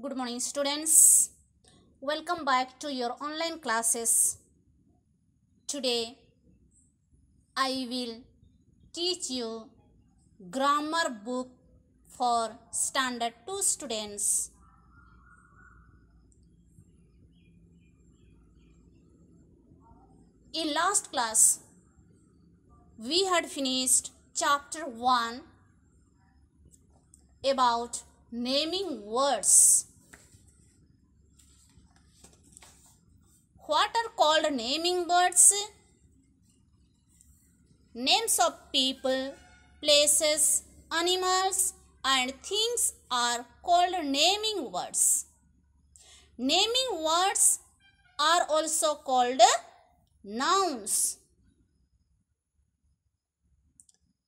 good morning students welcome back to your online classes today i will teach you grammar book for standard 2 students in last class we had finished chapter 1 about naming words. What are called naming words? Names of people, places, animals and things are called naming words. Naming words are also called nouns.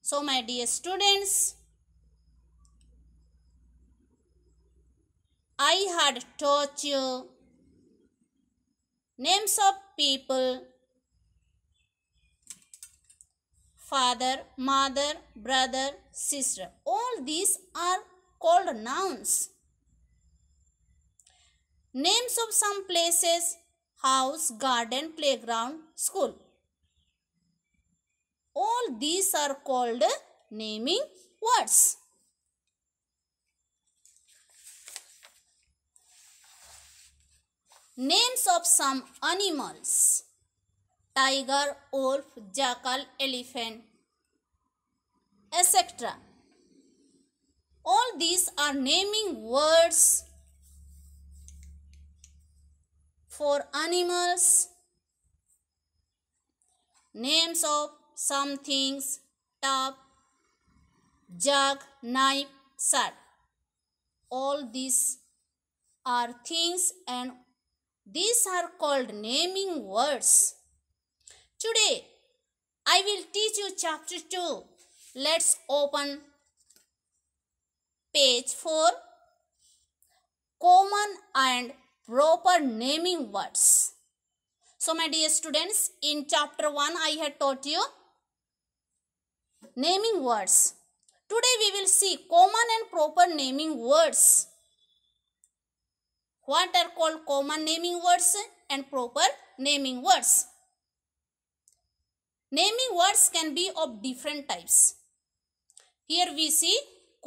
So my dear students, I had taught you names of people father, mother, brother, sister. All these are called nouns. Names of some places house, garden, playground, school. All these are called naming words. Names of some animals. Tiger, wolf, jackal, elephant, etc. All these are naming words for animals. Names of some things, tub, jug, knife, sword All these are things and these are called naming words. Today, I will teach you chapter 2. Let's open page 4. Common and proper naming words. So, my dear students, in chapter 1, I had taught you naming words. Today, we will see common and proper naming words what are called common naming words and proper naming words. Naming words can be of different types. Here we see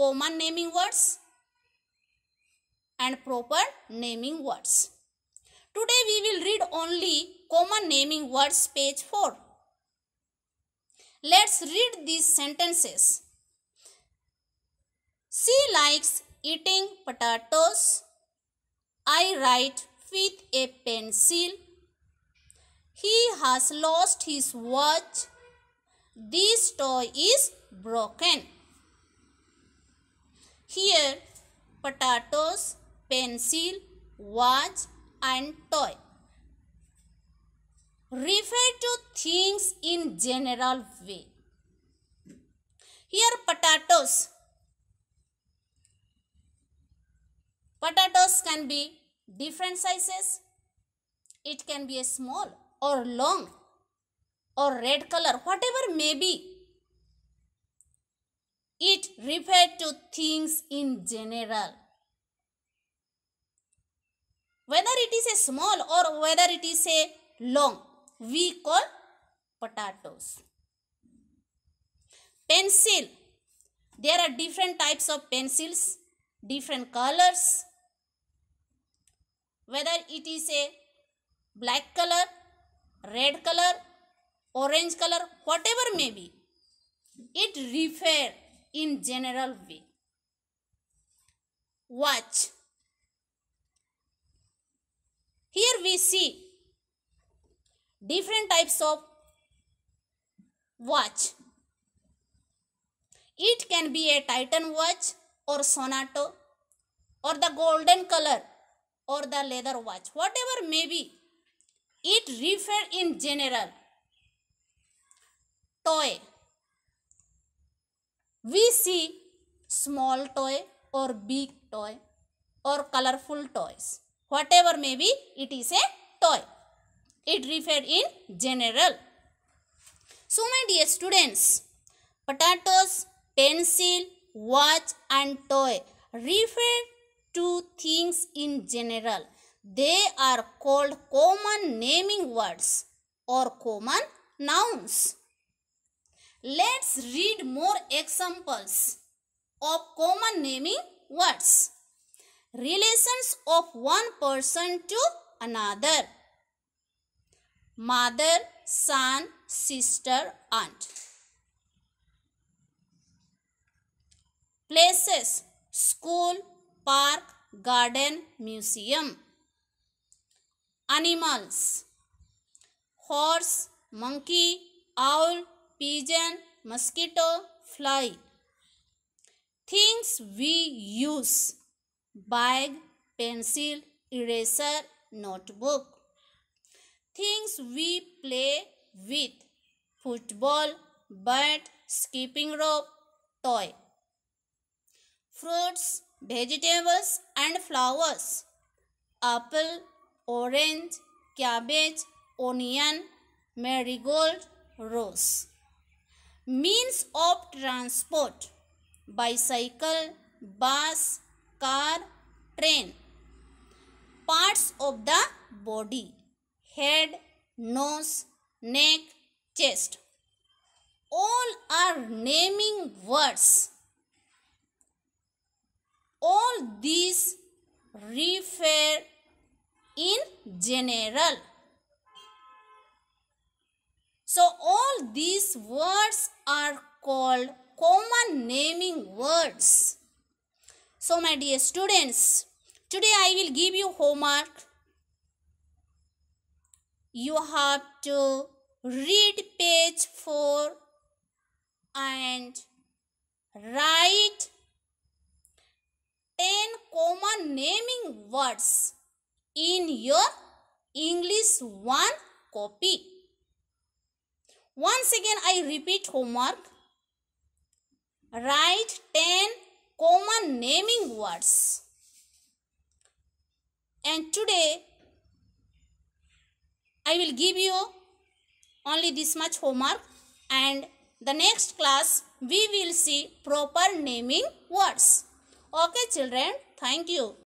common naming words and proper naming words. Today we will read only common naming words page 4. Let's read these sentences. She likes eating potatoes. I write with a pencil. He has lost his watch. This toy is broken. Here, potatoes, pencil, watch and toy. Refer to things in general way. Here potatoes Potatoes can be different sizes. It can be a small or long or red color, whatever may be. It refers to things in general. Whether it is a small or whether it is a long, we call potatoes. Pencil. There are different types of pencils, different colors, whether it is a black color red color orange color whatever may be it refer in general way watch here we see different types of watch it can be a titan watch or sonato or the golden color or the leather watch whatever may be it refer in general toy we see small toy or big toy or colorful toys whatever may be it is a toy it refer in general so my dear students potatoes pencil watch and toy refer to things in general. They are called common naming words or common nouns. Let's read more examples of common naming words. Relations of one person to another. Mother, son, sister, aunt. Places, school, park garden museum animals horse monkey owl pigeon mosquito fly things we use bag pencil eraser notebook things we play with football bat skipping rope toy fruits vegetables and flowers apple, orange, cabbage, onion, marigold, rose. Means of transport bicycle, bus, car, train. Parts of the body head, nose, neck, chest. All are naming words all these refer in general. So all these words are called common naming words. So my dear students, today I will give you homework. You have to read page 4 and write comma naming words in your English 1 copy. Once again I repeat homework. Write 10 comma naming words. And today I will give you only this much homework and the next class we will see proper naming words. Okay children. Thank you.